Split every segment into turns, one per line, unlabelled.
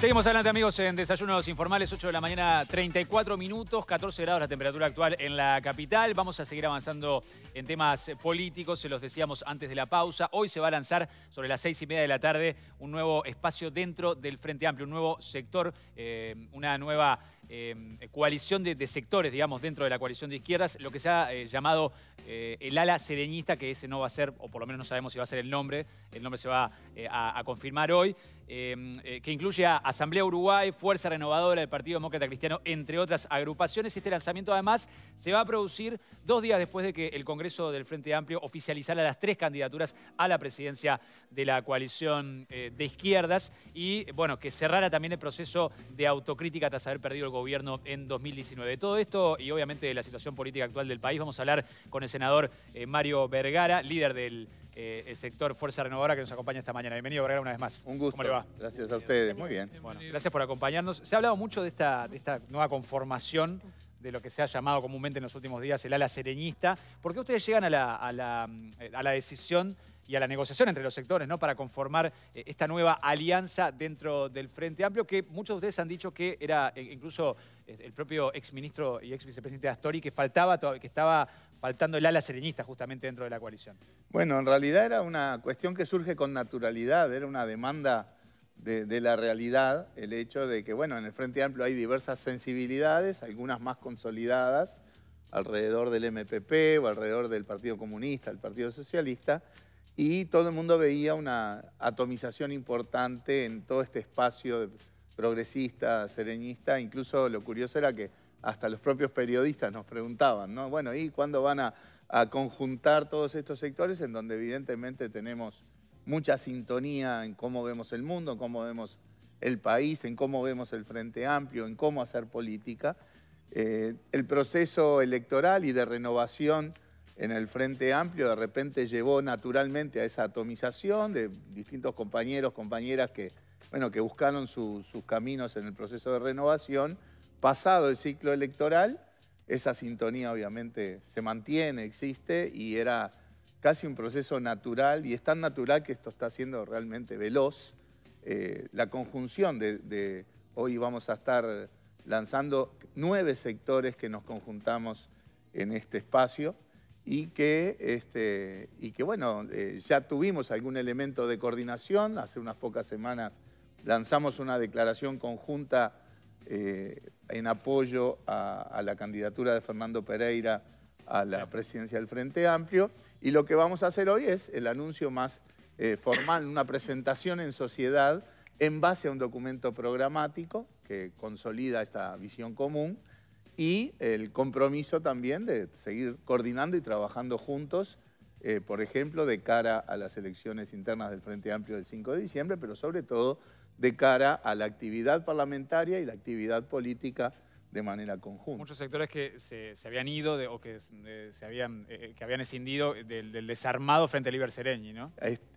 Seguimos adelante amigos en Desayunos Informales, 8 de la mañana, 34 minutos, 14 grados la temperatura actual en la capital. Vamos a seguir avanzando en temas políticos, se los decíamos antes de la pausa. Hoy se va a lanzar sobre las 6 y media de la tarde un nuevo espacio dentro del Frente Amplio, un nuevo sector, eh, una nueva eh, coalición de, sectores, digamos, dentro de la coalición de izquierdas, lo que se ha eh, llamado el ala sedeñista, que ese no va a ser, o por lo menos no sabemos si va a ser el nombre, el nombre se va a confirmar hoy. Em, eh, que incluye a Asamblea Uruguay, Fuerza Renovadora, del Partido Demócrata Cristiano, entre otras agrupaciones. Este lanzamiento, además, se va a producir dos días después de que el Congreso del Frente Amplio oficializara las tres candidaturas a la presidencia de la coalición eh, de izquierdas y, bueno, que cerrara también el proceso de autocrítica tras haber perdido el gobierno en 2019. Todo esto y, obviamente, la situación política actual del país, vamos a hablar con el senador eh, Mario Vergara, líder del eh, el sector Fuerza Renovadora que nos acompaña esta mañana. Bienvenido, Braga, una vez más. Un gusto. ¿Cómo le va?
Gracias a ustedes, muy bien.
gracias por acompañarnos. Se ha hablado mucho de esta, esta nueva conformación de lo que se ha llamado comúnmente en los últimos días el ala sereñista. ¿Por qué ustedes llegan a la, a la, eh, decisión y a la negociación entre los sectores ¿no? para conformar eh, esta nueva alianza dentro del Frente Amplio, que muchos de ustedes han dicho que era incluso el propio exministro y ex vicepresidente Astori, que faltaba, que estaba faltando el ala serenista justamente dentro de la coalición.
Bueno, en realidad era una cuestión que surge con naturalidad, era una demanda de, la realidad, el hecho de que, bueno, en el Frente Amplio hay diversas sensibilidades, algunas más consolidadas, alrededor del MPP o alrededor del Partido Comunista, el Partido Socialista, y todo el mundo veía una atomización importante en todo este espacio progresista, sereñista, incluso lo curioso era que hasta los propios periodistas nos preguntaban, ¿no? Bueno, ¿y cuándo van a, conjuntar todos estos sectores en donde evidentemente tenemos mucha sintonía en cómo vemos el mundo, en cómo vemos el país, en cómo vemos el Frente Amplio, en cómo hacer política. Eh, el proceso electoral y de renovación en el Frente Amplio de repente llevó naturalmente a esa atomización de distintos compañeros, compañeras que, bueno, que buscaron sus caminos en el proceso de renovación Pasado el ciclo electoral, esa sintonía obviamente se mantiene, existe y era casi un proceso natural y es tan natural que esto está siendo realmente veloz. Eh, la conjunción de, hoy vamos a estar lanzando nueve sectores que nos conjuntamos en este espacio y que, este, y que bueno, eh, ya tuvimos algún elemento de coordinación, hace unas pocas semanas lanzamos una declaración conjunta eh, en apoyo a, la candidatura de Fernando Pereira a la presidencia del Frente Amplio. Y lo que vamos a hacer hoy es el anuncio más eh, formal, una presentación en sociedad en base a un documento programático que consolida esta visión común y el compromiso también de seguir coordinando y trabajando juntos, eh, por ejemplo, de cara a las elecciones internas del Frente Amplio del 5 de diciembre, pero sobre todo de cara a la actividad parlamentaria y la actividad política de manera
conjunta. Muchos sectores que se, habían ido o que, eh, se habían, eh, eh, que habían escindido del, desarmado frente al Liber Sereñi, ¿no?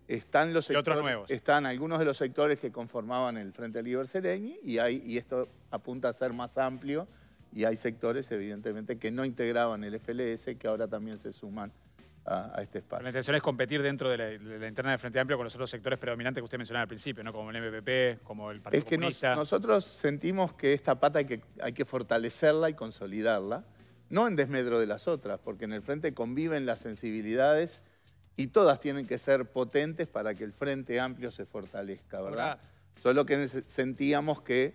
están los otros nuevos. Están algunos de los sectores
que conformaban el Frente Liber Sereñi y esto apunta a ser más amplio y hay sectores, evidentemente, que no integraban el FLS que ahora también se suman a,
este espacio. La intención es competir dentro de la, interna del Frente Amplio con los otros sectores predominantes que usted mencionaba al principio, ¿no? como el MPP, como el Partido Es que
nosotros sentimos que esta pata hay que, fortalecerla y consolidarla, no en desmedro de las otras, porque en el Frente conviven las sensibilidades y todas tienen que ser potentes para que el Frente Amplio se fortalezca, ¿verdad? Solo que sentíamos que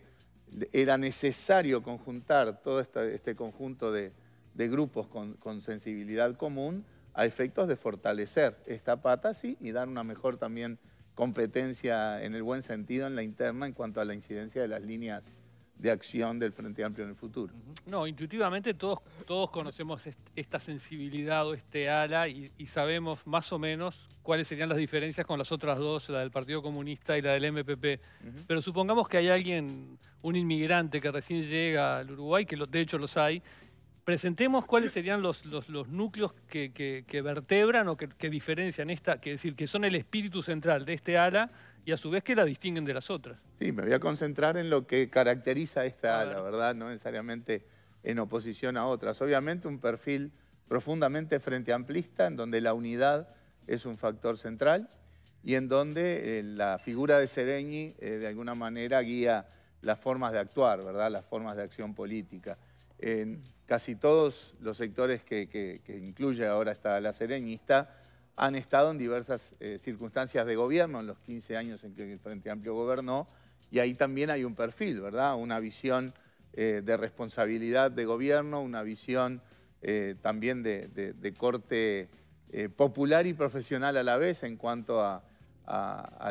era necesario conjuntar todo este, conjunto de, grupos con sensibilidad común a efectos de fortalecer esta pata, sí, y dar una mejor también competencia en el buen sentido en la interna en cuanto a la incidencia de las líneas de acción del Frente Amplio en el futuro.
No, intuitivamente todos, todos conocemos esta sensibilidad o este ala y, sabemos más o menos cuáles serían las diferencias con las otras dos, la del Partido Comunista y la del MPP. Pero supongamos que hay alguien, un inmigrante que recién llega al Uruguay, que de hecho los hay, presentemos cuáles serían los, los, núcleos que, vertebran o que, diferencian esta, que decir, que son el espíritu central de este ala y a su vez que la distinguen de las otras.
Sí, me voy a concentrar en lo que caracteriza esta ala, ¿verdad? No necesariamente en oposición a otras. Obviamente un perfil profundamente frente amplista, en donde la unidad es un factor central y en donde eh, la figura de Sereñi eh, de alguna manera guía las formas de actuar, ¿verdad? Las formas de acción política casi todos los sectores que, incluye ahora esta, la sereñista han estado en diversas eh, circunstancias de gobierno en los 15 años en que el Frente Amplio gobernó y ahí también hay un perfil, ¿verdad? Una visión eh, de responsabilidad de gobierno, una visión eh, también de, corte popular y profesional a la vez en cuanto a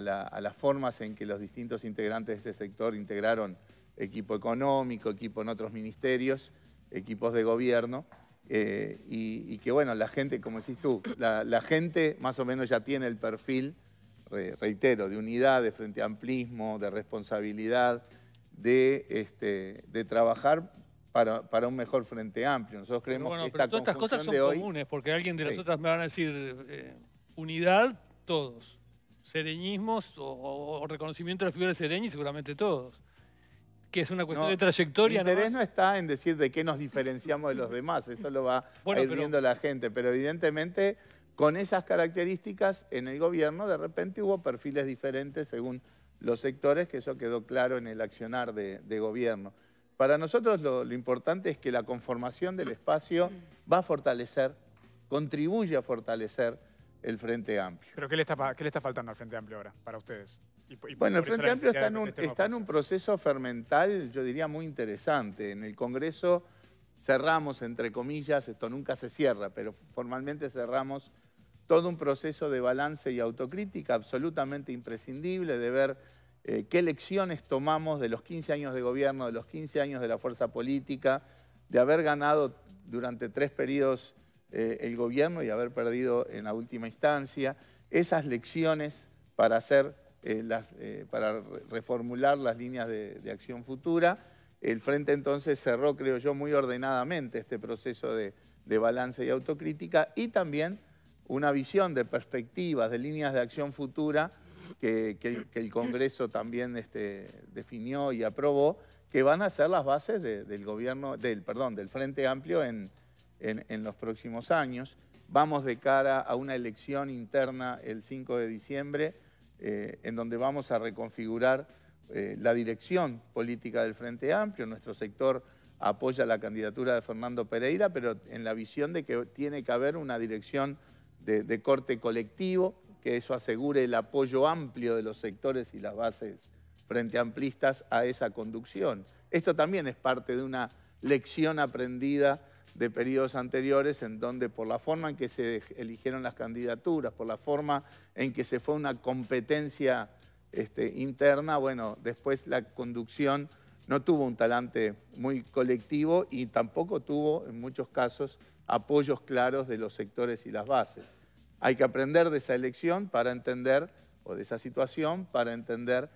las formas en que los distintos integrantes de este sector integraron equipo económico, equipo en otros ministerios equipos de gobierno, eh, y, que bueno, la gente, como decís tú, la, gente más o menos ya tiene el perfil, reitero, de unidad, de frente amplismo, de responsabilidad, de, este, de trabajar para, para, un mejor frente amplio. Nosotros creemos que todas estas cosas son comunes,
porque alguien de las otras me van a decir eh, unidad, todos. Sereñismos o, reconocimiento de la figura de Sereñi, seguramente todos que es una cuestión de trayectoria. El interés
¿no? está en decir de qué nos diferenciamos de los demás, eso lo va bueno, viendo la gente, pero evidentemente con esas características en el gobierno de repente hubo perfiles diferentes según los sectores, que eso quedó claro en el accionar de, gobierno. Para nosotros lo, importante es que la conformación del espacio va a fortalecer, contribuye a fortalecer el Frente Amplio.
¿Pero le está, qué le está faltando al Frente Amplio ahora para ustedes? bueno, el Frente Amplio está,
en un, proceso fermental, yo diría, muy interesante. En el Congreso cerramos, entre comillas, esto nunca se cierra, pero formalmente cerramos todo un proceso de balance y autocrítica absolutamente imprescindible, de ver eh, qué lecciones tomamos de los 15 años de gobierno, de los 15 años de la fuerza política, de haber ganado durante tres periodos eh, el gobierno y haber perdido en la última instancia, esas lecciones para hacer eh, las, eh, para reformular las líneas de, acción futura. El Frente entonces cerró, creo yo, muy ordenadamente este proceso de, balance y autocrítica y también una visión de perspectivas, de líneas de acción futura que, el Congreso también este, definió y aprobó, que van a ser las bases del gobierno, del, perdón, del Frente Amplio en los próximos años. Vamos de cara a una elección interna el 5 de diciembre eh, en donde vamos a reconfigurar eh, la dirección política del Frente Amplio. Nuestro sector apoya la candidatura de Fernando Pereira, pero en la visión de que tiene que haber una dirección de, de corte colectivo, que eso asegure el apoyo amplio de los sectores y las bases frente amplistas a esa conducción. Esto también es parte de una lección aprendida de periodos anteriores en donde por la forma en que se eligieron las candidaturas, por la forma en que se fue una competencia este, interna, bueno, después la conducción no tuvo un talante muy colectivo y tampoco tuvo en muchos casos apoyos claros de los sectores y las bases. Hay que aprender de esa elección para entender, o de esa situación, para entender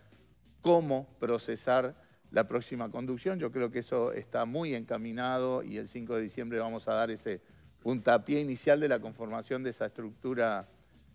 cómo procesar la próxima conducción. Yo creo que eso está muy encaminado y el 5 de diciembre vamos a dar ese puntapié inicial de la conformación de esa estructura,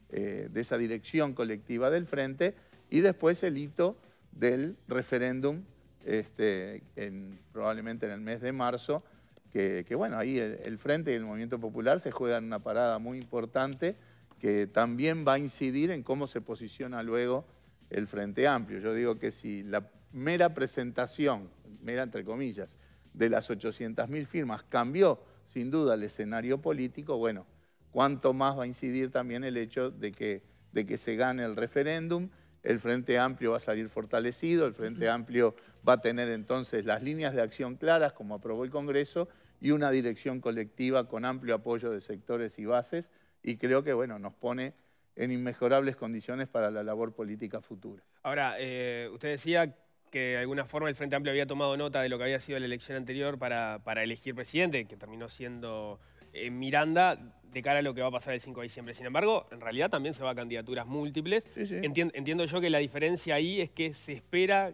eh, de esa dirección colectiva del Frente y después el hito del referéndum este, en, probablemente en el mes de marzo, que, bueno, ahí el, Frente y el Movimiento Popular se juegan una parada muy importante que también va a incidir en cómo se posiciona luego el Frente Amplio. Yo digo que si la mera presentación, mera entre comillas, de las 800.000 firmas cambió sin duda el escenario político, bueno, cuánto más va a incidir también el hecho de que, de que se gane el referéndum, el Frente Amplio va a salir fortalecido, el Frente Amplio va a tener entonces las líneas de acción claras, como aprobó el Congreso, y una dirección colectiva con amplio apoyo de sectores y bases, y creo que bueno, nos pone en inmejorables condiciones para la labor política futura.
Ahora, eh, usted decía que de alguna forma el Frente Amplio había tomado nota de lo que había sido la elección anterior para, elegir presidente, que terminó siendo eh, Miranda, de cara a lo que va a pasar el 5 de diciembre. Sin embargo, en realidad también se va a candidaturas múltiples. entiendo yo que la diferencia ahí es que se espera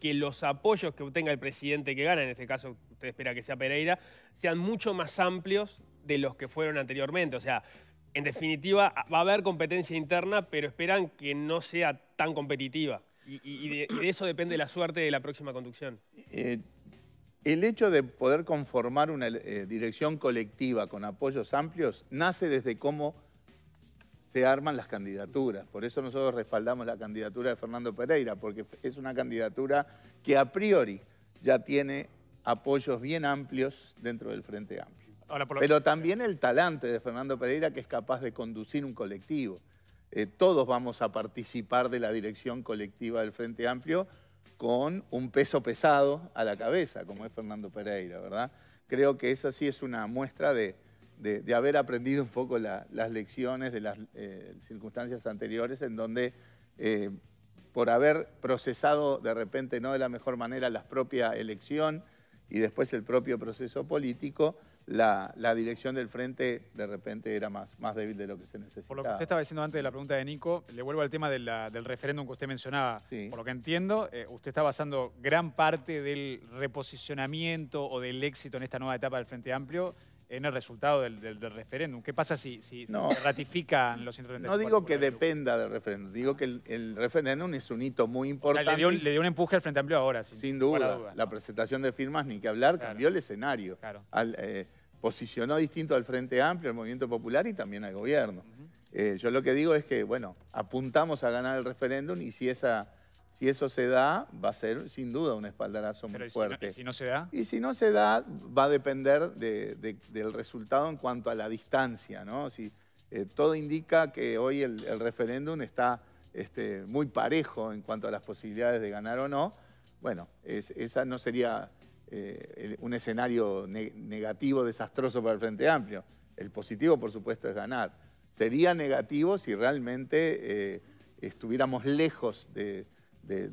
que los apoyos que obtenga el presidente que gana, en este caso usted espera que sea Pereira, sean mucho más amplios de los que fueron anteriormente. O sea, en definitiva, va a haber competencia interna, pero esperan que no sea tan competitiva. Y, de, eso depende la suerte de la próxima conducción.
Eh, el hecho de poder conformar una eh, dirección colectiva con apoyos amplios nace desde cómo se arman las candidaturas. Por eso nosotros respaldamos la candidatura de Fernando Pereira, porque es una candidatura que a priori ya tiene apoyos bien amplios dentro del Frente Amplio. Pero también el talante de Fernando Pereira, que es capaz de conducir un colectivo. Eh, todos vamos a participar de la dirección colectiva del Frente Amplio con un peso pesado a la cabeza, como es Fernando Pereira, ¿verdad? Creo que eso sí es una muestra de, haber aprendido un poco las lecciones de las eh, circunstancias anteriores en donde eh, por haber procesado de repente no de la mejor manera la propia elección y después el propio proceso político, la, la, dirección del frente de repente era más, más débil de lo que se necesitaba.
Por lo que usted estaba diciendo antes de la pregunta de Nico, le vuelvo al tema del referéndum que usted mencionaba. Por lo que entiendo, eh, usted está basando gran parte del reposicionamiento o del éxito en esta nueva etapa del Frente Amplio en el resultado del, del, referéndum. ¿Qué pasa si, si, no, ratifican los 134? No digo
que dependa del referéndum, digo que el, referéndum es un hito muy importante. le, dio, le dio, un empuje al Frente Amplio ahora. Sin, sin duda, la presentación de firmas, ni que hablar, cambió el escenario. Claro. Eh, posicionó distinto al Frente Amplio, al Movimiento Popular y también al gobierno. Eh, yo lo que digo es que, bueno, apuntamos a ganar el referéndum y si esa... Si eso se da, va a ser sin duda un espaldarazo muy fuerte. Si ¿Y si no se da? Y si no se da, va a depender del resultado en cuanto a la distancia, ¿no? Si, eh, todo indica que hoy el, referéndum está este, muy parejo en cuanto a las posibilidades de ganar o no. Bueno, esa no sería eh, un escenario negativo, desastroso para el Frente Amplio. El positivo, por supuesto, es ganar. Sería negativo si realmente eh, estuviéramos lejos de,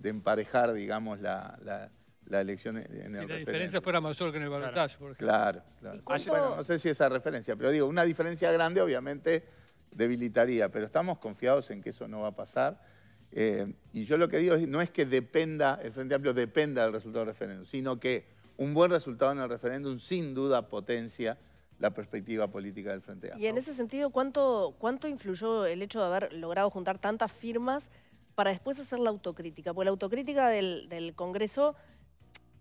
emparejar, digamos, la, elección en el Si la diferencia
fuera mayor que en el balotaje, por ejemplo. Claro,
no
sé si esa referencia, pero digo, una diferencia grande obviamente debilitaría, pero estamos confiados en que eso no va a pasar. Eh, y yo lo que digo es, no es que dependa, el Frente Amplio dependa del resultado del referéndum, sino que un buen resultado en el referéndum sin duda potencia la perspectiva política del Frente Amplio.
Y en ese sentido, ¿cuánto, ¿cuánto influyó el hecho de haber logrado juntar tantas firmas para después hacer la autocrítica? Porque la autocrítica del, Congreso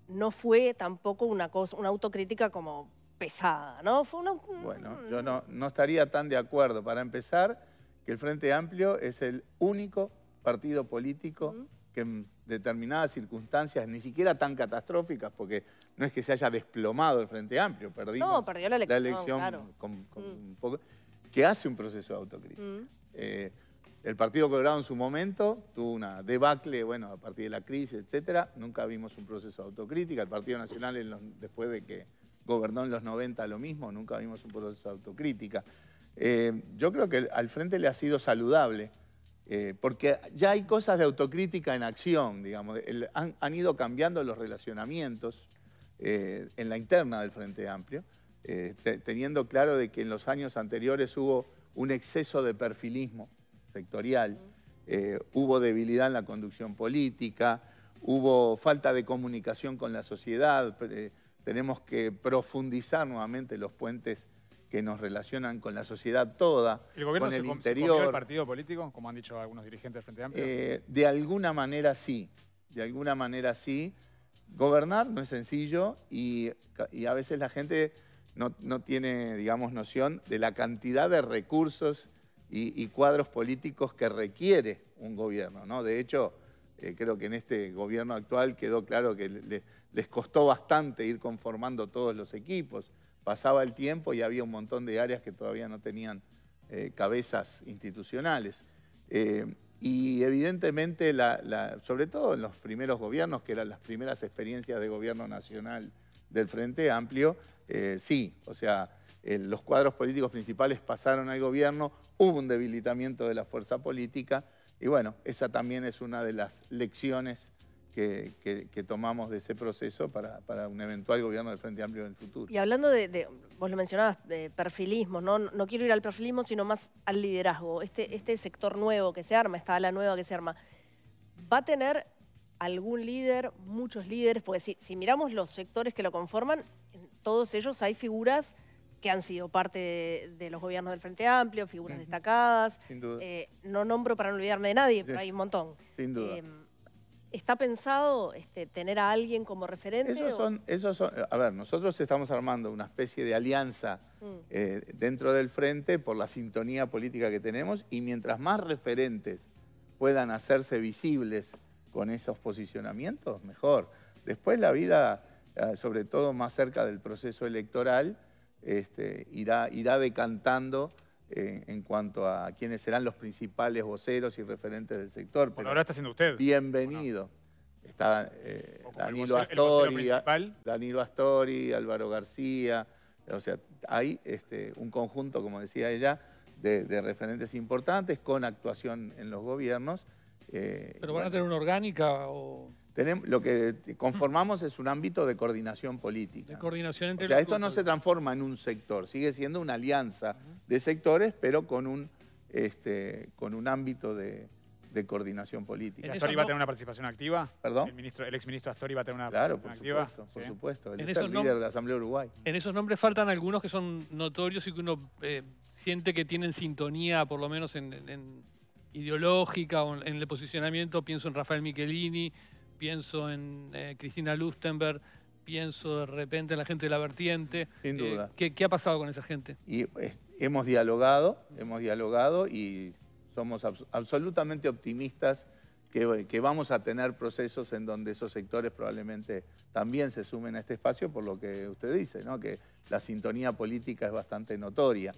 no fue tampoco una, cosa, una autocrítica como pesada, ¿no? Fue una...
Bueno, yo no, no estaría tan de acuerdo. Para empezar, que el Frente Amplio es el único partido político que en determinadas circunstancias, ni siquiera tan catastróficas, porque no es que se haya desplomado el Frente Amplio, perdimos
perdió la elección, la mm. un
que hace un proceso de autocrítica. Mm. Eh, el Partido Colorado en su momento tuvo una debacle, bueno, a partir de la crisis, etcétera. Nunca vimos un proceso de autocrítica. El Partido Nacional, después de que gobernó en los 90, lo mismo. Nunca vimos un proceso de autocrítica. Eh, yo creo que al frente le ha sido saludable, eh, porque ya hay cosas de autocrítica en acción, digamos. han ido cambiando los relacionamientos eh, en la interna del Frente Amplio, eh, teniendo claro de que en los años anteriores hubo un exceso de perfilismo sectorial, eh, hubo debilidad en la conducción política, hubo falta de comunicación con la sociedad, tenemos que profundizar nuevamente los puentes que nos relacionan con la sociedad toda, ¿El gobierno con el se interior. el partido
político, como han dicho algunos dirigentes del Frente Amplio? de
alguna manera sí, de alguna manera sí gobernar no es sencillo y, a veces la gente no, tiene, digamos, noción de la cantidad de recursos y, cuadros políticos que requiere un gobierno, ¿no? De hecho, eh, creo que en este gobierno actual quedó claro que les costó bastante ir conformando todos los equipos. Pasaba el tiempo y había un montón de áreas que todavía no tenían eh, cabezas institucionales. Eh, y evidentemente, la, sobre todo en los primeros gobiernos, que eran las primeras experiencias de gobierno nacional del Frente Amplio, eh, sí, o sea, los cuadros políticos principales pasaron al gobierno, hubo un debilitamiento de la fuerza política, y bueno, esa también es una de las lecciones que, tomamos de ese proceso para, para, un eventual gobierno del Frente Amplio en el futuro.
Y hablando de, vos lo mencionabas, de perfilismo, ¿no? ¿no? quiero ir al perfilismo, sino más al liderazgo. Este, este sector nuevo que se arma, esta ala nueva que se arma, ¿va a tener algún líder, muchos líderes? Porque si, miramos los sectores que lo conforman, en todos ellos hay figuras que han sido parte de, los gobiernos del Frente Amplio, figuras destacadas. Sin duda. Eh, no nombro para no olvidarme de nadie, pero hay un montón. Sin duda. Em, ¿Está pensado este, tener a alguien como referente? Esos
son, a ver, nosotros estamos armando una especie de alianza mm. eh, dentro del frente por la sintonía política que tenemos y mientras más referentes puedan hacerse visibles con esos posicionamientos, mejor. Después la vida, eh, sobre todo más cerca del proceso electoral, este, irá, irá decantando eh, en, cuanto a quiénes serán los principales voceros y referentes del sector. Pero ahora está siendo usted. Bienvenido. Está eh, Danilo, Astori, Álvaro García, o sea, hay este, un conjunto, como decía ella, de, referentes importantes con actuación en los gobiernos. Eh, ¿Pero van
a tener una orgánica o...?
lo que mm. conformamos es un ámbito de coordinación política.
coordinación o esto
no se transforma en un sector, sigue siendo una alianza de sectores, pero con un, este, con un ámbito de, coordinación política. ¿El ¿Astori va a tener
una participación activa? ¿Perdón? ¿El, ministro, el exministro Astori va a tener una participación por supuesto, Por supuesto, el líder de
Asamblea Uruguay. En esos nombres faltan algunos que son notorios y que uno eh, siente que tienen sintonía, por lo menos en ideológica o en el posicionamiento. Pienso en Rafael Michelini, pienso en eh, Cristina Lustenberg, pienso de repente en la gente de la vertiente. Sin eh, duda. ¿qué, ha pasado con esa gente?
Y eh, hemos dialogado, hemos dialogado y somos absolutamente optimistas que, vamos a tener procesos en donde esos sectores probablemente también se sumen a este espacio por lo que usted dice, ¿no? que la sintonía política es bastante notoria.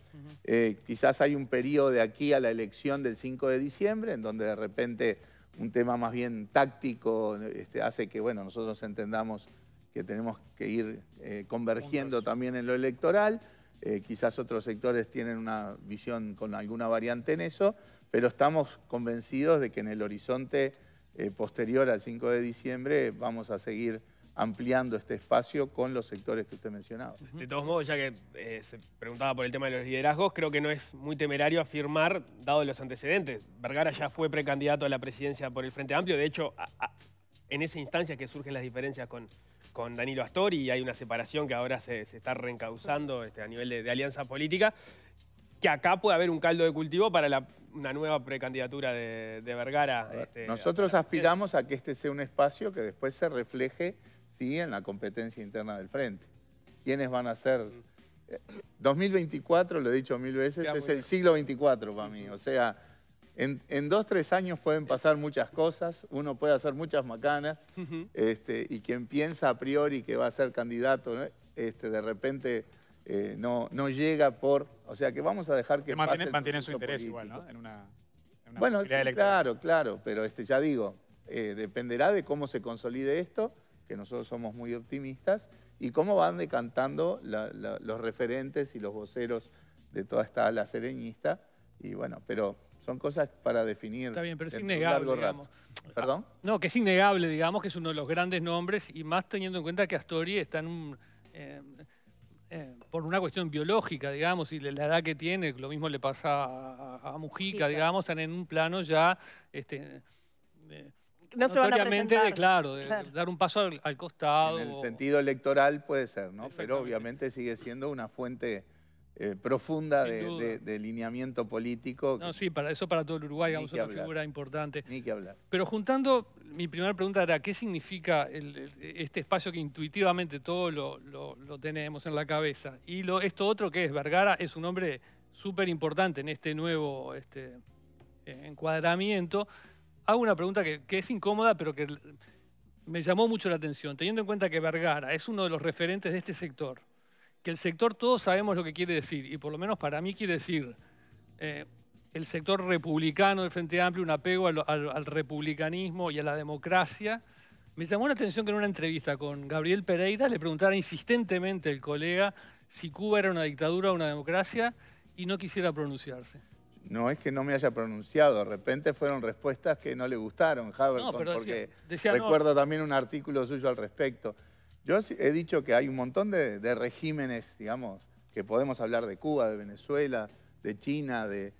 quizás hay un periodo de aquí a la elección del 5 de diciembre en donde de repente un tema más bien táctico, este, hace que bueno, nosotros entendamos que tenemos que ir eh, convergiendo también en lo electoral. Eh, quizás otros sectores tienen una visión con alguna variante en eso, pero estamos convencidos de que en el horizonte eh, posterior al 5 de diciembre vamos a seguir ampliando este espacio con los sectores que usted mencionaba.
De todos modos, ya que eh, se preguntaba por el tema de los liderazgos, creo que no es muy temerario afirmar, dado los antecedentes, Vergara ya fue precandidato a la presidencia por el Frente Amplio, de hecho, en esa instancia que surgen las diferencias con, con Danilo Astori y hay una separación que ahora se, está reencauzando este, a nivel de, alianza política, que acá puede haber un caldo de cultivo para una nueva precandidatura de, Vergara. Este, nosotros aspiramos
a que este sea un espacio que después se refleje ¿sí? en la competencia interna del frente. ¿Quiénes van a ser? 2024, eh, lo he dicho mil veces, es el siglo 24 para mí. O sea, en, dos, tres años pueden pasar muchas cosas, uno puede hacer muchas macanas, este, y quien piensa a priori que va a ser candidato, este, de repente eh, no, no llega por... O sea, que vamos a dejar que, que su
interés igual, ¿no? En una,
bueno, claro, claro, pero este, ya digo, eh, dependerá de cómo se consolide esto que nosotros somos muy optimistas, y cómo van decantando los referentes y los voceros de toda esta ala sereñista. Y bueno, pero son cosas para definir. Está bien, pero es innegable, digamos. ¿Perdón?
no, que es innegable, digamos, que es uno de los grandes nombres, y más teniendo en cuenta que Astori está en un... Eh, eh, por una cuestión biológica, digamos, y la edad que tiene, lo mismo le pasa a, Mujica, digamos, están en un plano ya... Este, eh, no De, claro, dar un paso al, costado. En el sentido
electoral puede ser, ¿no? Pero obviamente sigue siendo una fuente... Eh, profunda de, lineamiento político. No,
sí, para eso para todo el Uruguay, digamos, una figura importante. Ni que hablar. Pero juntando, mi primera pregunta era, ¿qué significa este espacio que intuitivamente todos lo, tenemos en la cabeza? Y lo, esto otro que es, Vergara es un hombre súper importante en este nuevo este, eh, encuadramiento, hago una pregunta que, es incómoda, pero que me llamó mucho la atención, teniendo en cuenta que Vergara es uno de los referentes de este sector, que el sector todos sabemos lo que quiere decir, y por lo menos para mí quiere decir eh, el sector republicano del Frente Amplio, un apego al, al, republicanismo y a la democracia. Me llamó la atención que en una entrevista con Gabriel Pereira le preguntara insistentemente el colega si Cuba era una dictadura o una democracia y no quisiera pronunciarse.
No es que no me haya pronunciado, de repente fueron respuestas que no le gustaron, Haber, porque recuerdo también un artículo suyo al respecto. Yo he dicho que hay un montón de, regímenes, digamos, que podemos hablar de Cuba, de Venezuela, de China, de,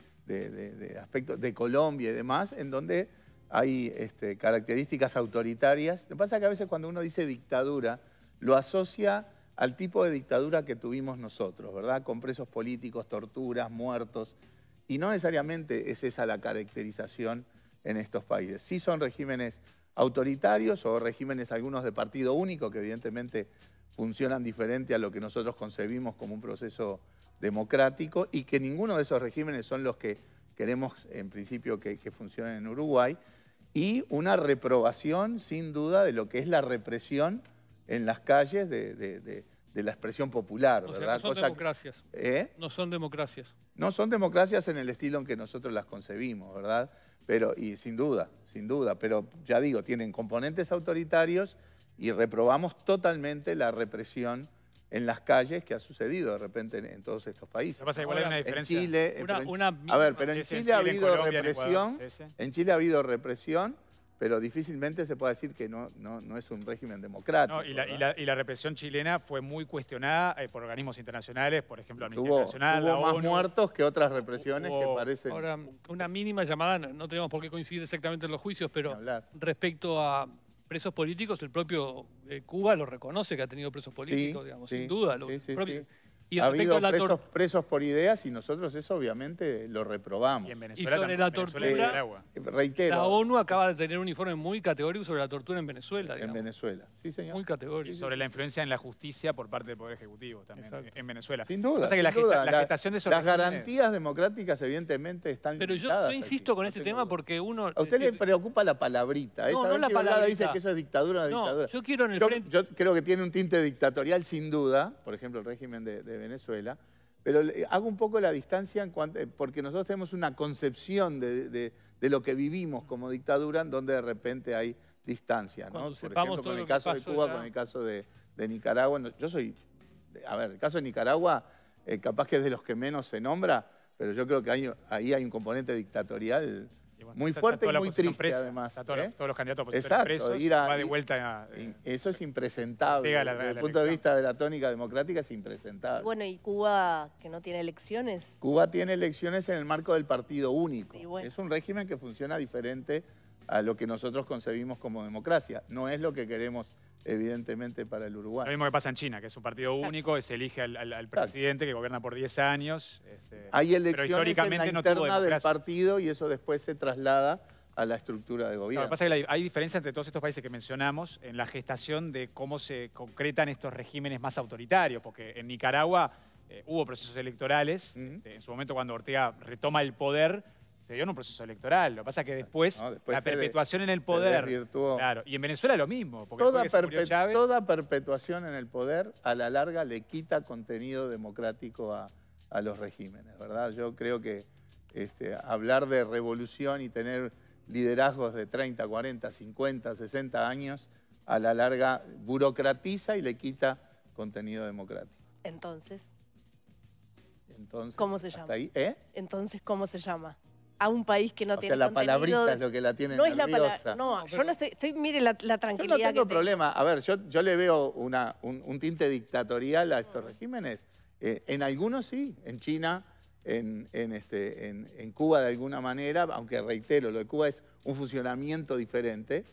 aspectos, de Colombia y demás, en donde hay este, características autoritarias. Lo que pasa es que a veces cuando uno dice dictadura, lo asocia al tipo de dictadura que tuvimos nosotros, ¿verdad? Con presos políticos, torturas, muertos. Y no necesariamente es esa la caracterización en estos países. Sí son regímenes autoritarios o regímenes algunos de partido único que evidentemente funcionan diferente a lo que nosotros concebimos como un proceso democrático y que ninguno de esos regímenes son los que queremos en principio que, funcionen en Uruguay y una reprobación sin duda de lo que es la represión en las calles de de la expresión popular, ¿verdad? no son democracias. ¿Eh?
No son democracias.
No son democracias en el estilo en que nosotros las concebimos, ¿verdad? Pero, y sin duda, sin duda, pero ya digo, tienen componentes autoritarios y reprobamos totalmente la represión en las calles que ha sucedido de repente en, todos estos países. Pasa, En Chile, a ver, pero ha habido represión, en Chile ha habido represión pero difícilmente se puede decir que no, no,
es un régimen democrático. y, la, represión chilena fue muy cuestionada eh, por organismos
internacionales,
por ejemplo,
Amnistía hubo más muertos que otras represiones que parecen... Ahora,
una mínima llamada, no tenemos por qué coincidir exactamente en los juicios, pero respecto a presos políticos, el propio eh, Cuba lo reconoce que ha tenido presos políticos, digamos, sin duda. Lo, y ha habido presos,
presos, por ideas y nosotros eso obviamente lo reprobamos. Y, en Venezuela,
y sobre la tortura, reitero. La ONU acaba de tener un informe muy categórico sobre la tortura en Venezuela. En Venezuela, sí señor. Muy categórico.
Y sobre la influencia en la justicia por parte del Poder Ejecutivo también
en Venezuela. Sin duda. las garantías
democráticas evidentemente están Pero yo,
insisto con este tema porque uno...
A usted eh, le eh, preocupa la palabrita. ¿eh? No, no la dice que eso es dictadura, no, Yo creo que tiene un tinte dictatorial sin duda, por ejemplo el régimen de Venezuela, pero hago un poco la distancia eh, porque nosotros tenemos una concepción de, lo que vivimos como dictadura en donde de repente hay distancia, ¿no? Por ejemplo, con el caso de Cuba, con el caso de, Nicaragua. Yo soy, a ver, el caso de Nicaragua eh, capaz que es de los que menos se nombra, pero yo creo que hay, ahí hay un componente dictatorial muy fuerte y muy triste, además. ¿eh?
Todos, los candidatos a de
vuelta Eso es impresentable. Desde el punto de vista de la tónica democrática es impresentable.
Bueno, ¿y Cuba que no tiene elecciones?
Cuba tiene elecciones en el marco del partido único. Es un régimen que funciona diferente a lo que nosotros concebimos como democracia. No es lo que queremos evidentemente para el Uruguay. Lo
mismo que pasa en China, que es un partido único, se elige al, presidente que gobierna por 10 años. Este, hay elecciones pero históricamente en la del partido
y eso después se traslada a la estructura de gobierno. pasa que
hay diferencia entre todos estos países que mencionamos en la gestación de cómo se concretan estos regímenes más autoritarios, porque en Nicaragua eh, hubo procesos electorales, eh, en su momento cuando Ortega retoma el poder se dio en un proceso electoral. Lo que pasa es que después, la perpetuación en el poder. Claro, y en Venezuela lo mismo. toda,
perpetuación en el poder a la larga le quita contenido democrático a, los regímenes, ¿verdad? Yo creo que este, hablar de revolución y tener liderazgos de 30, 40, 50, 60 años, a la larga burocratiza y le quita contenido democrático.
Entonces. Entonces, ¿cómo se llama? ¿eh? Entonces, ¿cómo se llama? a un país que no tiene o sea, la palabrita es lo
que la tiene no Es la no, yo no
estoy, mire la, la, tranquilidad Yo no tengo problema.
A ver, yo, yo le veo una, un, tinte dictatorial a estos regímenes. Eh, en algunos sí, en China, en, en, este, en, Cuba de alguna manera, aunque reitero, lo de Cuba es un funcionamiento diferente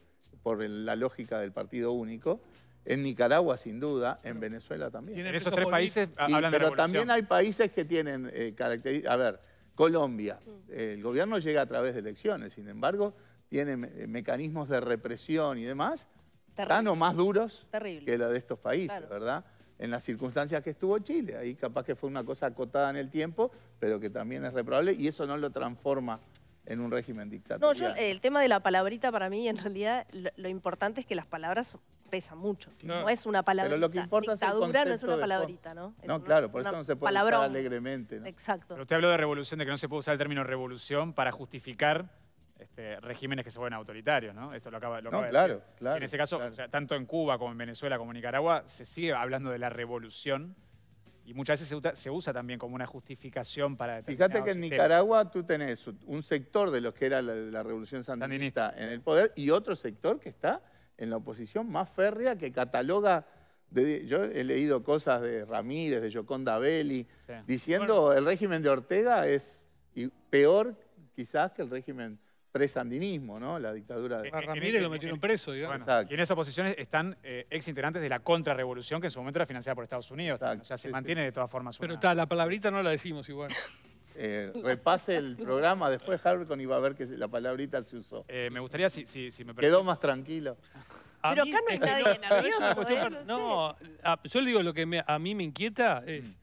por la lógica del partido único. En Nicaragua, sin duda, en Venezuela también. En esos tres países hablan de Pero también hay países que tienen eh, características... A ver, Colombia, mm. el gobierno llega a través de elecciones, sin embargo, tiene eh, mecanismos de represión y demás
tan o más
duros que la de estos países, ¿verdad? En las circunstancias que estuvo Chile, ahí capaz que fue una cosa acotada en el tiempo, pero que también es reprobable y eso no lo transforma
en un régimen dictatorial. No, yo, el tema de la palabrita para mí, en realidad, lo, lo importante es que las palabras pesa mucho. No, es una palabrita. Pero lo que importa Dictadura es no es una palabrita, ¿no? no, claro, por eso no se puede usar
alegremente.
Exacto. Pero usted
habló de revolución, de que no se puede usar el término revolución para justificar este, regímenes que se vuelven autoritarios, ¿no? Esto lo acaba, lo acaba no, de Claro, en ese caso, tanto en Cuba como en Venezuela como en Nicaragua, se sigue hablando de la revolución y muchas veces se usa, también como una justificación para Fíjate que en Nicaragua
tú tenés un sector de los que era la, revolución sandinista, en el poder y otro sector que está en la oposición más férrea que cataloga. yo he leído cosas de Ramírez, de Yoconda Belli, diciendo el régimen de Ortega es peor quizás que el régimen presandinismo, ¿no? La dictadura de... Este
Ramírez lo metieron preso, digamos. y en esas
posiciones están eh, ex integrantes de la contrarrevolución que en su momento era financiada por Estados Unidos. o sea, se mantiene de
todas formas. Pero una... la palabrita no la decimos igual.
Eh, repase el programa después, Harvey, y va a ver que la palabrita se usó. Eh, me gustaría, si, me Quedó más tranquilo. Pero acá no está
bien, ¿eh? No, ah, yo le digo lo que a mí me inquieta es... Mm.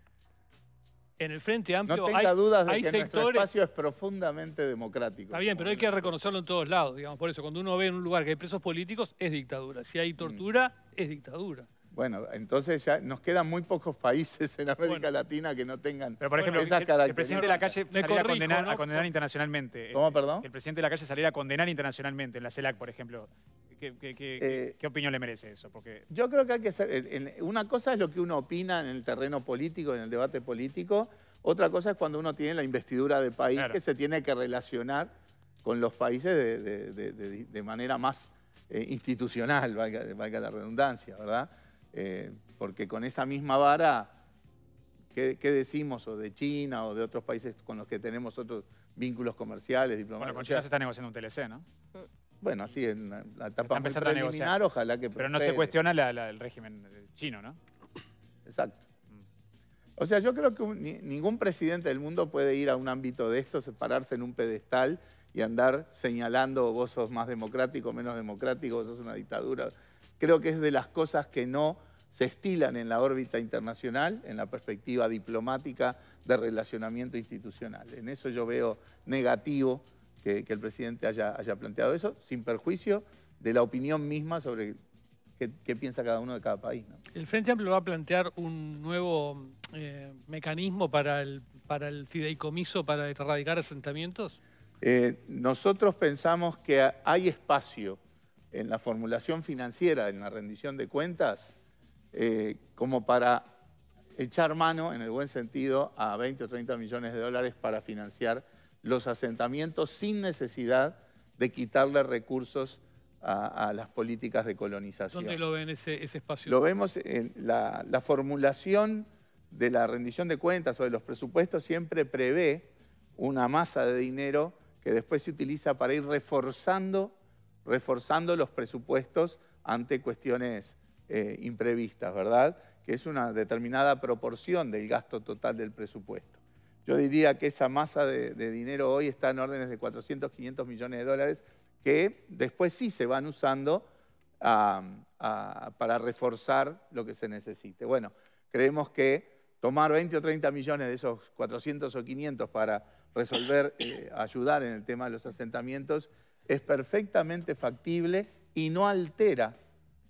En el Frente Amplio no tenga hay, dudas hay que sectores...
espacio es profundamente democrático. Está
bien, pero hay que reconocerlo en todos lados, digamos. Por eso, cuando uno ve en un lugar que hay presos políticos, es dictadura. Si hay tortura, mm. es dictadura.
Bueno, entonces ya nos quedan muy pocos países en América Latina que no tengan pero por ejemplo, El presidente de la calle saliera a, condenar,
internacionalmente. ¿Cómo, perdón? El presidente de la calle saliera a condenar internacionalmente, en la CELAC, por ejemplo. Eh, ¿Qué, opinión le merece eso? Porque...
Yo creo que hay que ser... Una cosa es lo que uno opina en el terreno político, en el debate político. Otra cosa es cuando uno tiene la investidura de país que se tiene que relacionar con los países de, manera más eh, institucional, valga la redundancia, ¿verdad? Eh, porque con esa misma vara, ¿qué, decimos? O de China o de otros países con los que tenemos otros vínculos comerciales,
diplomáticos. Bueno, con China se está negociando un TLC, ¿no? Bueno, sí, en la, etapa a negociar. ojalá que... Pero no se cuestiona el régimen chino, ¿no? Exacto. Mm.
O sea, yo creo que ningún presidente del mundo puede ir a un ámbito de esto, separarse en un pedestal y andar señalando vos sos más democrático, menos democrático, vos sos una dictadura. Creo que es de las cosas que no se estilan en la órbita internacional, en la perspectiva diplomática de relacionamiento institucional. En eso yo veo negativo que, el presidente haya, planteado eso, sin perjuicio de la opinión misma sobre qué, piensa cada uno de cada país.
El Frente Amplio va a plantear un nuevo eh, mecanismo para el, fideicomiso para erradicar asentamientos.
Eh, nosotros pensamos que hay espacio en la formulación financiera, en la rendición de cuentas, eh, como para echar mano, en el buen sentido, a 20 o 30 millones de dólares para financiar los asentamientos sin necesidad de quitarle recursos a, las políticas de colonización. ¿Dónde
lo ven ese, espacio? Lo vemos
en la formulación de la rendición de cuentas o de los presupuestos siempre prevé una masa de dinero que después se utiliza para ir reforzando reforzando los presupuestos ante cuestiones eh, imprevistas, ¿verdad? Que es una determinada proporción del gasto total del presupuesto. Yo diría que esa masa de, dinero hoy está en órdenes de 400, 500 millones de dólares que después sí se van usando para reforzar lo que se necesite. Bueno, creemos que tomar 20 o 30 millones de esos 400 o 500 para resolver, eh, ayudar en el tema de los asentamientos es perfectamente factible y no altera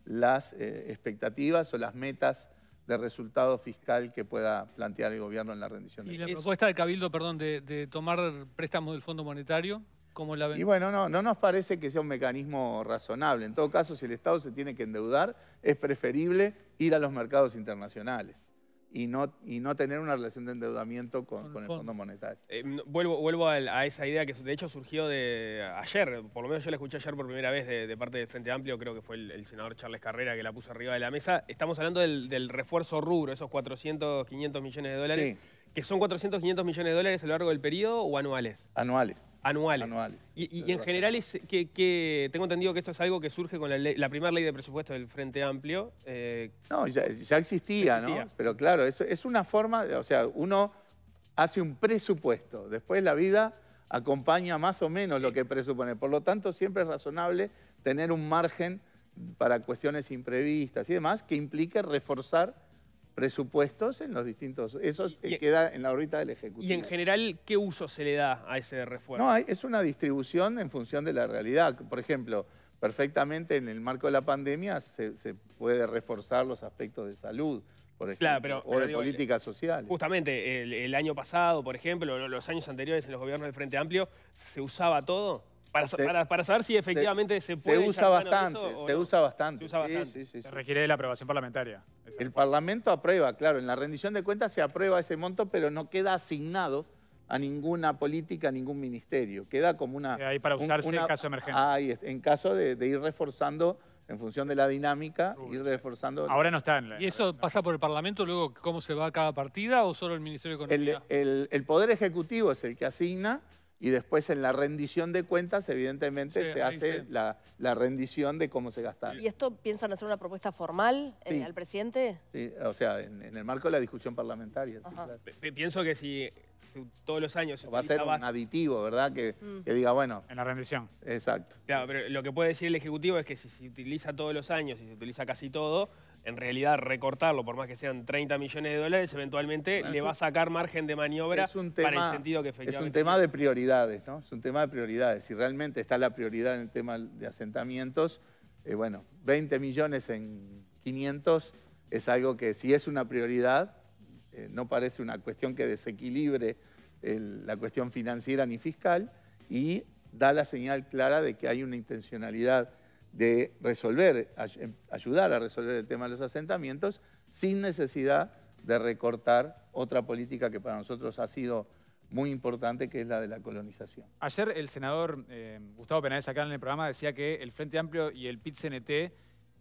las eh, expectativas o las metas de resultado fiscal que pueda plantear el gobierno en la rendición
de ¿Y la propuesta de Cabildo, perdón, de, tomar préstamos del Fondo Monetario? ¿Cómo la ven? Y
bueno, no, no nos parece que sea un mecanismo razonable. En todo caso, si el Estado se tiene que endeudar, es preferible ir a los mercados internacionales y no, y no tener una relación de endeudamiento con, el, Fondo Monetario.
Eh, vuelvo vuelvo a, esa idea que de hecho surgió de ayer, por lo menos yo la escuché ayer por primera vez de, parte de Frente Amplio, creo que fue el, senador Charles Carrera que la puso arriba de la mesa. Estamos hablando del, refuerzo rubro, esos 400, 500 millones de dólares son 400, 500 millones de dólares a lo largo del periodo o anuales? Anuales. Anuales. Y, en general, es que, tengo entendido que esto es algo que surge con la, primera ley de presupuesto del Frente Amplio. Eh,
no, ya, existía, ¿no? Pero claro, es, es una forma, o sea, uno hace un presupuesto, después la vida acompaña más o menos lo que presupone. Por lo tanto, siempre es razonable tener un margen para cuestiones imprevistas y demás que implique reforzar presupuestos en los distintos... Eso queda en la órbita del Ejecutivo. ¿Y en
general qué uso se le da a ese refuerzo? No, es
una distribución en función de la realidad. Por ejemplo, perfectamente en el marco de la pandemia se, puede reforzar los aspectos de salud, por ejemplo, o de política políticas
Justamente, el, el, año pasado, por ejemplo, los años anteriores en los gobiernos del Frente Amplio, ¿se usaba todo? Para, saber si efectivamente se, puede. Se usa bastante, se,
usa bastante. se requiere de la aprobación parlamentaria.
El
Parlamento aprueba, claro. En la rendición de cuentas se aprueba ese monto, pero no queda asignado a ninguna política, a ningún ministerio. Queda
como una... Ahí para usarse en caso de emergencia.
Ahí, en caso de, ir reforzando, en función de la dinámica, ir reforzando... Ahora no
está en la... ¿Y eso pasa por el Parlamento luego cómo se va cada partida o solo el Ministerio de Economía?
el Poder Ejecutivo es el que asigna y después en la rendición de cuentas, evidentemente, se hace la, rendición de cómo se gastaron.
¿Y esto piensan hacer una propuesta formal eh, al presidente?
Sí, o sea, en, el marco de la discusión parlamentaria.
Pienso que si, todos los años... Va a
ser un aditivo, ¿verdad? Mm. Que,
diga, bueno... En la rendición. Exacto.
Claro, pero lo que puede decir el Ejecutivo es que si se utiliza todos los años, y se utiliza casi todo en realidad recortarlo, por más que sean 30 millones de dólares, eventualmente le va a sacar margen de maniobra para el sentido que efectivamente... Es un tema
de prioridades, ¿no? Es un tema de prioridades. Si realmente está la prioridad en el tema de asentamientos, eh, bueno, 20 millones en 500 es algo que si es una prioridad, eh, no parece una cuestión que desequilibre la cuestión financiera ni fiscal y da la señal clara de que hay una intencionalidad de resolver, em, ayudar a resolver el tema de los asentamientos sin necesidad de recortar otra política que para nosotros ha sido muy importante, que es la de la colonización.
Ayer el senador eh, Gustavo Penaez acá en el programa decía que el Frente Amplio y el PIT-CNT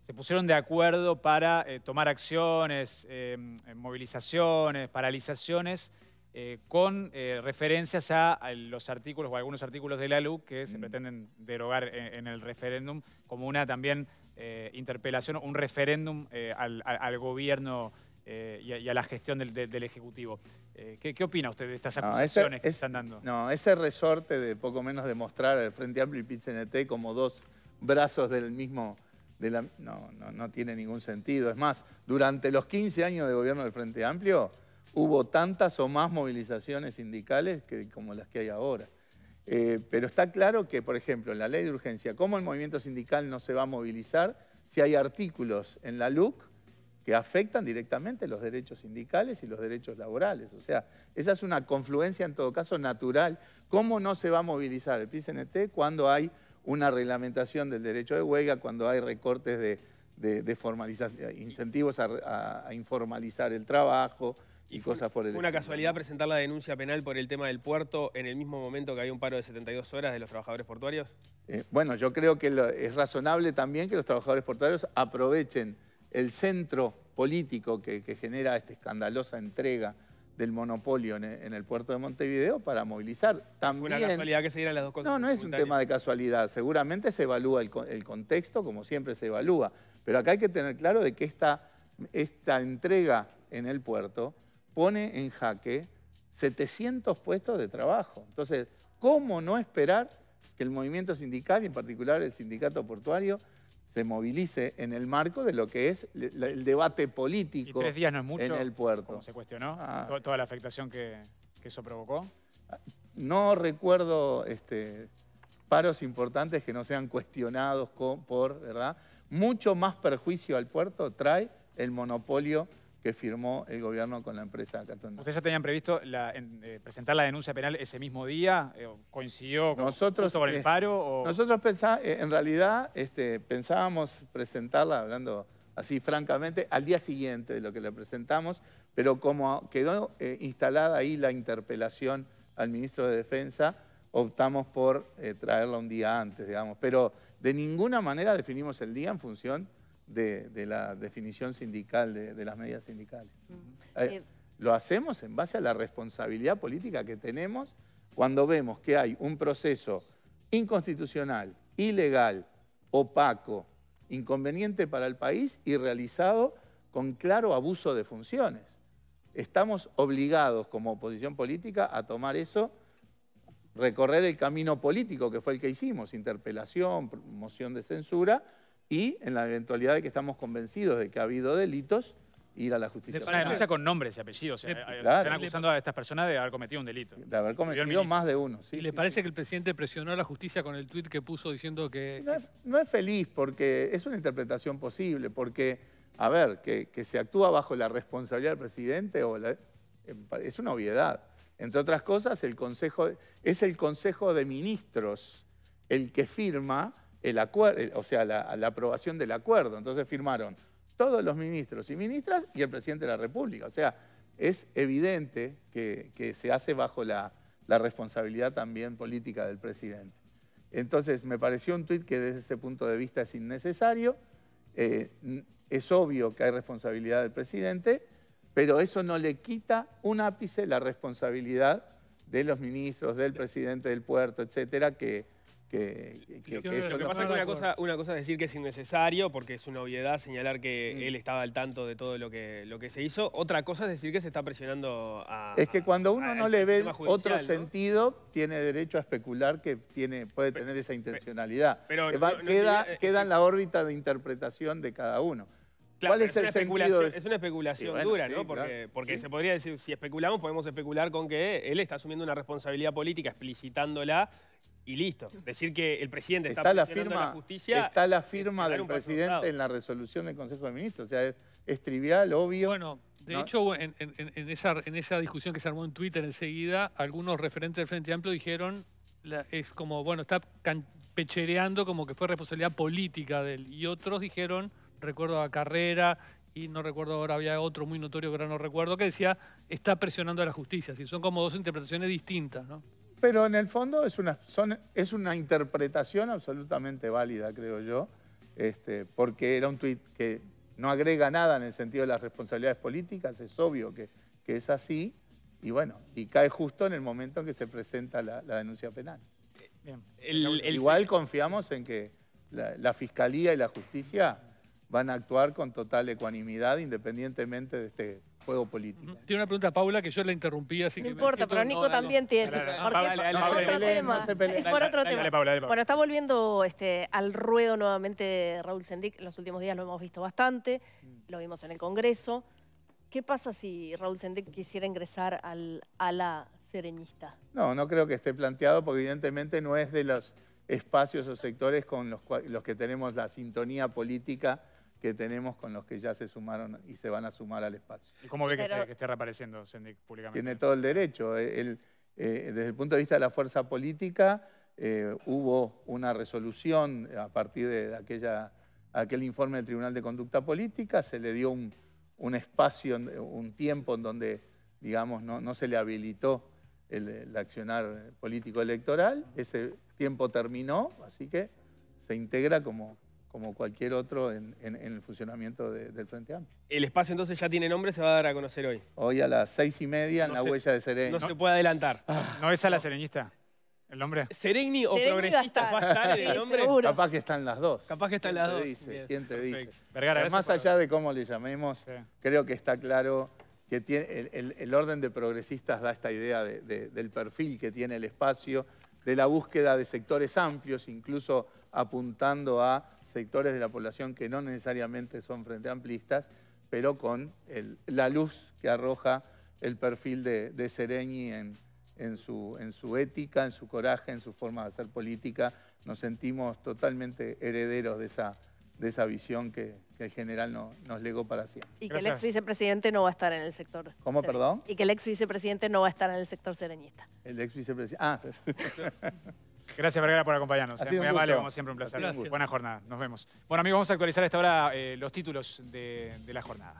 se pusieron de acuerdo para eh, tomar acciones, eh, movilizaciones, paralizaciones eh, con eh, referencias a, los artículos o algunos artículos de la LUC que se mm. pretenden derogar en, el referéndum como una también eh, interpelación, un referéndum al, gobierno y a, la gestión del, Ejecutivo. ¿qué, opina usted de estas acusaciones que se están dando?
No, ese resorte de poco menos demostrar al Frente Amplio y PITCNT como dos brazos del mismo... no, no, no tiene ningún sentido. Es más, durante los 15 años de gobierno del Frente Amplio hubo tantas o más movilizaciones sindicales como las que hay ahora. Eh, pero está claro que, por ejemplo, en la ley de urgencia, ¿cómo el movimiento sindical no se va a movilizar si hay artículos en la LUC que afectan directamente los derechos sindicales y los derechos laborales? O sea, esa es una confluencia en todo caso natural. ¿Cómo no se va a movilizar el PICNT cuando hay una reglamentación del derecho de huelga, cuando hay recortes de, incentivos a, informalizar el trabajo, y cosas Una casualidad
presentar la denuncia penal por el tema del puerto en el mismo momento que hay un paro de 72 horas de los trabajadores portuarios?
Eh, bueno, yo creo que es razonable también que los trabajadores portuarios aprovechen el centro político que, genera esta escandalosa entrega del monopolio en el, puerto de Montevideo para movilizar. También, una casualidad
que se dieran las dos cosas? No, no es un
tema de casualidad. Seguramente se evalúa el, contexto, como siempre se evalúa. Pero acá hay que tener claro de que esta, esta entrega en el puerto pone en jaque 700 puestos de trabajo. Entonces, ¿cómo no esperar que el movimiento sindical, y en particular el sindicato portuario, se movilice en el marco de lo que es el debate político en el puerto? ¿Cómo se
cuestionó ah. toda la afectación que, eso provocó?
No recuerdo este, paros importantes que no sean cuestionados por, ¿verdad? Mucho más perjuicio al puerto trae el monopolio que firmó el gobierno con la empresa ¿Ustedes
ya tenían previsto eh, presentar la denuncia penal ese mismo día? Eh, ¿Coincidió con, nosotros, sobre el eh, paro?
Nosotros pensábamos en realidad este, pensábamos presentarla, hablando así francamente, al día siguiente de lo que le presentamos, pero como quedó instalada ahí la interpelación al ministro de Defensa, optamos por traerla un día antes, digamos. Pero de ninguna manera definimos el día en función de, la definición sindical, de, las medidas sindicales. Eh, eh, lo hacemos en base a la responsabilidad política que tenemos cuando vemos que hay un proceso inconstitucional, ilegal, opaco, inconveniente para el país y realizado con claro abuso de funciones. Estamos obligados como oposición política a tomar eso, recorrer el camino político que fue el que hicimos, interpelación, moción de censura, y en la eventualidad de que estamos convencidos de que ha habido delitos, ir a la justicia. Para sea
con nombres y apellidos. Están
acusando
a estas personas de haber cometido un delito. De
haber
cometido más de uno.
Sí, le parece que el presidente presionó a la justicia con el tuit que puso diciendo que...
No es, feliz porque es una interpretación posible, porque, a ver, que, se actúa bajo la responsabilidad del presidente o eh, es una obviedad. Entre otras cosas, el consejo, es el Consejo de Ministros el que firma o sea, la, aprobación del acuerdo. Entonces firmaron todos los ministros y ministras y el presidente de la República. O sea, es evidente que, se hace bajo la, la, responsabilidad también política del presidente. Entonces, me pareció un tuit que desde ese punto de vista es innecesario. Eh, es obvio que hay responsabilidad del presidente, pero eso no le quita un ápice la responsabilidad de los ministros, del presidente del puerto, etcétera, que que, lo que pasa es que
una cosa, es decir que es innecesario, porque es una obviedad señalar que él estaba al tanto de todo lo que, lo que se hizo. Otra cosa es decir que se está presionando a... Es
que cuando uno no le ve otro sentido, tiene derecho a especular que tiene, puede tener esa intencionalidad. Pero, queda, eh, queda eh, en la órbita de interpretación de cada uno
es, una especulación dura, ¿no? Porque, se podría decir, si especulamos, podemos especular con que él está asumiendo una responsabilidad política, explicitándola y listo.
Decir que el presidente está, está la firma, justicia. Está
la firma del presidente
en la resolución
del Consejo de Ministros. O sea, es, trivial, obvio. Bueno, de
hecho, en, esa, discusión que se armó en Twitter enseguida, algunos referentes del Frente Amplio dijeron, es como, bueno, está pechereando como que fue responsabilidad política de él. Y otros dijeron recuerdo a Carrera y no recuerdo ahora, había otro muy notorio que ahora no recuerdo, que decía, está presionando a la justicia. son como dos interpretaciones distintas, ¿no?
Pero en el fondo es una, es una interpretación absolutamente válida, creo yo, este, porque era un tuit que no agrega nada en el sentido de las responsabilidades políticas, es obvio que, es así, y bueno, y cae justo en el momento en que se presenta la, denuncia penal. Igual confiamos en que la Fiscalía y la Justicia van a actuar con total ecuanimidad independientemente de este juego político.
Tiene una pregunta Paula que yo la interrumpí, así no que... Importa, no importa, pero Nico también tiene, porque es, otro tema.
bueno, está volviendo este, al ruedo nuevamente Raúl Sendic. En los últimos días lo hemos visto bastante, mm. lo vimos en el Congreso. ¿Qué pasa si Raúl Sendic quisiera ingresar al, a la sereñista?
No, no creo que esté planteado porque evidentemente no es de los espacios o sectores con los que tenemos la sintonía política que tenemos con los que ya se sumaron y se van a sumar al espacio.
¿Y cómo ve que, esté, reapareciendo Sendic públicamente?
Tiene todo el derecho. Eh, eh, desde el punto de vista de la fuerza política, eh, hubo una resolución a partir de aquella, aquel informe del Tribunal de Conducta Política, se le dio un, espacio, un tiempo en donde, digamos, no, se le habilitó el accionar político electoral, ese tiempo terminó, así que se integra como, como cualquier otro en, el
funcionamiento del Frente Amplio. El espacio entonces ya tiene nombre, se va a dar a conocer hoy.
Hoy a las seis y media en la huella
de Sereni.
No, se puede adelantar. Ah. ¿No es a la serenista? ¿El nombre? ¿Sereni o progresistas
va a estar, el nombre? Capaz que están las dos. Capaz que están las dos. ¿Quién te dice? Vergara,
más allá de cómo le llamemos, creo que está claro que el, orden de progresistas da esta idea del perfil que tiene el espacio, de la búsqueda de sectores amplios, incluso apuntando a sectores de la población que no necesariamente son frente amplistas, pero con la luz que arroja el perfil de, de Sereñi en, en, su, en su ética, en su coraje, en su forma de hacer política. Nos sentimos totalmente herederos de esa, de esa visión que, el general nos legó para siempre. Y que el ex
vicepresidente no va a estar en el sector. ¿Cómo, perdón? Y que el ex vicepresidente no va a estar en el sector sereñista.
El ex vicepresidente. Ah, Gracias, Vergara, por acompañarnos. Ha eh. sido Muy amable, como siempre, un placer. Buena jornada, nos vemos. Bueno, amigos, vamos a actualizar a esta hora eh, los títulos de la jornada.